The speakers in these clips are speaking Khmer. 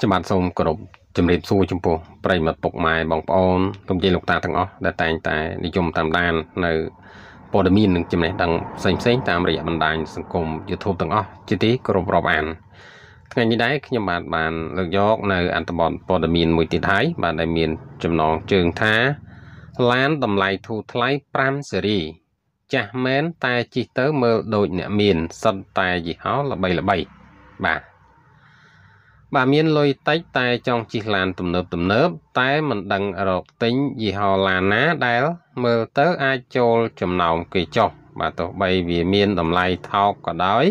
ខ្ញុំបាទសូមគោរពជំរាបសួរចំពោះប្រិមត្តពុកម៉ែបងប្អូនទុំជាលោកតាទាំងអស់ដែលតែងតែនិយមតាមដាន នៅព័ត៌មាននិងចំណេះដឹងផ្សេងផ្សេង តាមរយៈបណ្ដាញសង្គម YouTube ទាំងអស់ជាទីគោរពរាប់អានថ្ងៃនេះដែរខ្ញុំបាទបាន លើកយក នៅអត្ថបទព័ត៌មាន មួយទៀតហើយបាទដែលមាន ចំណងជើងថាឡានតម្លៃធូរថ្លៃ5សេរី ចាស់មែនតែជិះទៅមើលដូចអ្នកមានសិនតែយីហោល្បីល្បីបាទបាទមានលុយតិចតែចង់ជិះឡានទំនើបទំនើបតែមិនដឹងរកទិញយីហោឡានណាដែលមើលទៅអាចចូលចំណោមគេចុះបាទទោះបីវាមានតម្លៃថោកក៏ដោយ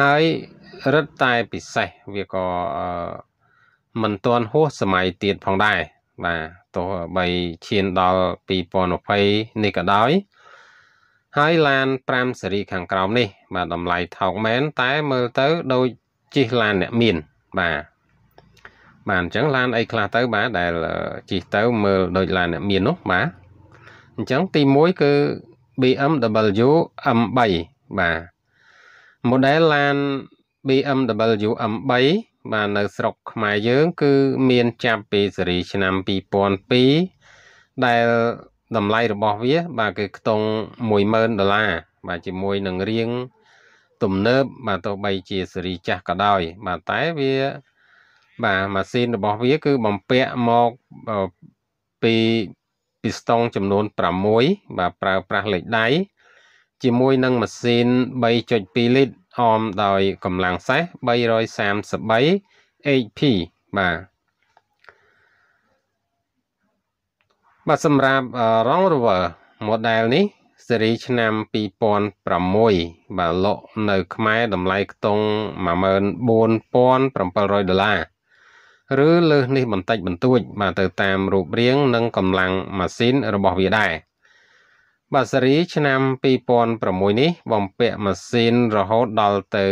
ហើយរឹតតែពិសេសវាក៏មិនទាន់ហួសសម័យទៀតផងដែរបាទទោះបីឈានដល់2020នេះក៏ដោយហើយឡាន5សេរីខាងក្រោមនេះ បាទតម្លៃថោកមែនតែមើលទៅដូចជិះឡានអ្នកមានបាទបាទអញ្ចឹងឡានអីខ្លះទៅបាទដែលជិះទៅមើលដូចឡានអ្នកមាននោះបាទអញ្ចឹងទី1គឺ BMW M3 បាទ model ឡាន BMW M3 បាទនៅស្រុកខ្មែរយើងគឺមានចាប់ពីសេរីឆ្នាំ2002ដែលតម្លៃរបស់វាបាទគឺខ្ទង់10000ដុល្លារបាទជាមួយនឹងរៀងទំនើបបាទទោះបីជាស៊េរីចាស់ក៏ដោយ បាទតែវាបាទម៉ាស៊ីនរបស់វា គឺបំពាក់មកពីពីស្តង់ចំនួន6បាទប្រើប្រាស់លេខដៃជាមួយនឹងម៉ាស៊ីន3.2លីត្រអមដោយកម្លាំងសេះ333 HP បាទបាទសម្រាប់ Range Rover model នេះស៊េរីឆ្នាំ2006បាទលក់នៅខ្មែរតម្លៃខ្ទង់14700ដុល្លារឬលើសនេះបន្តិចបន្តួចបាទទៅតាមរូបរាង និងកម្លាំងម៉ាស៊ីនរបស់វាដែរបាទស៊េរីឆ្នាំ2006នេះបំពាក់ម៉ាស៊ីនរហូតដល់ទៅ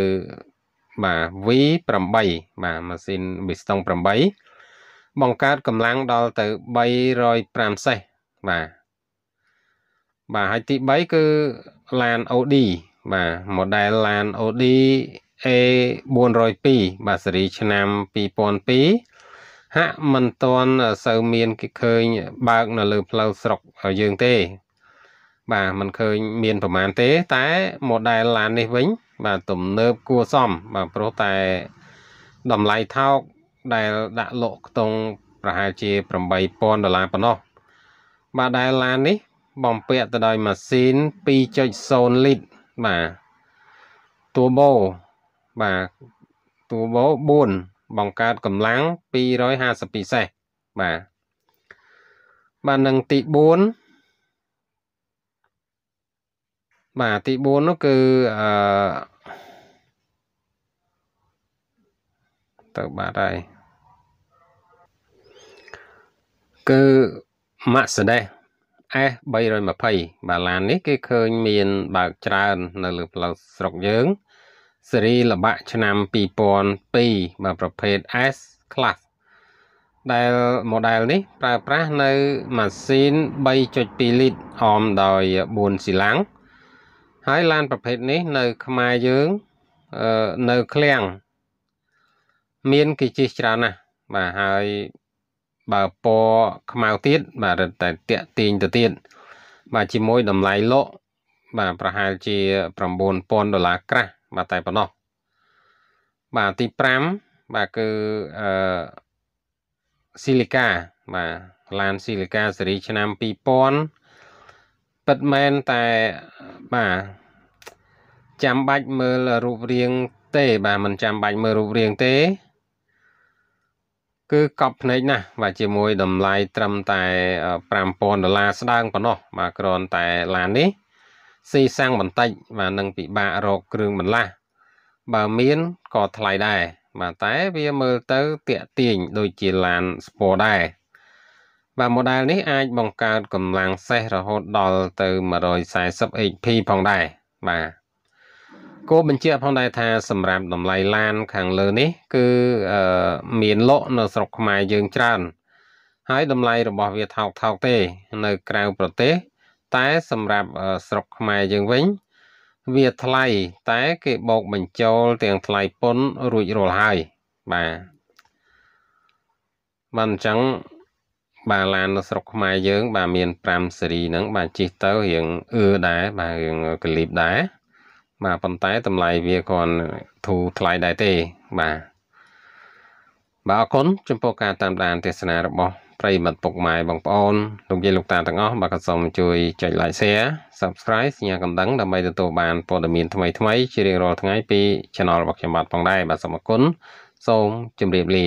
បាទ V8 បាទម៉ាស៊ីន Bridgestone 8បង្កើតកម្លាំងដល់ទៅ305សេះបាទបាទហើយទី3គឺ LAN OD បាទ model LAN OD A402 បាទស៊េរីឆ្នាំ2002ហាក់មិនទាន់សូវមានគេឃើញបើកនៅលើផ្លូវស្រុកយើងទេ បាទមិនឃើញមានប្រមាណទេ តែ model LAN នេះវិញ បាទទំនើបគួសមបាទព្រោះតែតម្លៃថោកដែលដាក់លក់ខ្ទង់ប្រហែលជា8000ដុល្លារប៉ុណ្ណោះបាទដែលឡាននេះបំពាក់ទៅដោយម៉ាស៊ីន2.0លីត្របាទតួបូបាទតួបូ4បង្កើតកម្លាំង250ពិសេសបាទបាទនឹងទី4បាទទី4នោះគឺអឺទៅបាត់ហើយគឺ Mercedes S320 បាទឡាននេះគេឃើញមានបើកច្រើន នៅលើផ្លូវស្រុកយើងស៊េរីលបាក់ឆ្នាំ2002បាទប្រភេទ S Class ដែល model នេះប្រើប្រាស់នៅម៉ាស៊ីន3.2លីត្រអមដោយ4ស៊ីឡាំងហើយឡានប្រភេទនេះ នៅខ្មែរយើងនៅឃ្លាំងមានគេជិះច្រើនណាស់បាទហើយបើពណ៌ខ្មៅទៀតបាទរឹតតែតាក់ទាញទៅទៀតបាទជាមួយតម្លៃលក់ បាទប្រហែលជា9000ដុល្លារក្រាស់បាទតែប៉ុណ្ណោះបាទទី5បាទគឺអឺស៊ីលីកា បាទឡានស៊ីលីកាស៊េរីឆ្នាំ2000ពិតមែនតែបាទចាំបាច់មើលរូបរាងទេ បាទមិនចាំបាច់មើលរូបរាងទេគឺកប់ភ្នែកណាស់បាទជាមួយតម្លៃត្រឹមតែ5000ដុល្លារស្ដើងប៉ុណ្ណោះបាទគ្រាន់តែឡាននេះស៊ីសាំងបន្តិចបាទនឹងពិបាករកគ្រឿងបន្លាស់បើមានក៏ថ្លៃដែរបាទតែវាមើលទៅតាក់ទាញដូចជាឡានស្ពតដែរបាទ model នេះអាចបង្កើតកម្លាំងសេះរហូតដល់ទៅ 140hp ផងដែរបាទគោបញ្ជាក់ផងដែរថាសម្រាប់តម្លៃឡានខាងលើនេះគឺមានលក់នៅស្រុកខ្មែរយើងច្រើន ហើយតម្លៃរបស់វាថោកថោកទេ នៅក្រៅប្រទេស តែសម្រាប់ស្រុកខ្មែរយើងវិញ វាថ្លៃតែគេបូកបញ្ចូលទាំងថ្លៃពន្ធរួចរាល់ហើយបាទបានអញ្ចឹងបាទឡាននៅស្រុកខ្មែរយើង បាទមាន5ស៊េរីហ្នឹងបាទជិះទៅរៀងអឺដែរបាទរៀងកលីបដែរបាទប៉ុន្តែតម្លៃវាគ្រាន់ធូរថ្លៃដែរទេបាទបាទអរគុណចំពោះការតាមដានទេសនារបស់ប្រិមិត្តពុកម៉ែបងប្អូនលោកយាយលោកតាទាំងអស់បាទក៏សូមជួយចុច like share subscribe សញ្ញាកណ្ដឹងដើម្បីទទួលបានព័ត៌មានថ្មីថ្មី ជារៀងរាល់ថ្ងៃពី channel របស់ខ្ញុំបាទផងដែរបាទសូមអរគុណសូមជម្រាបលា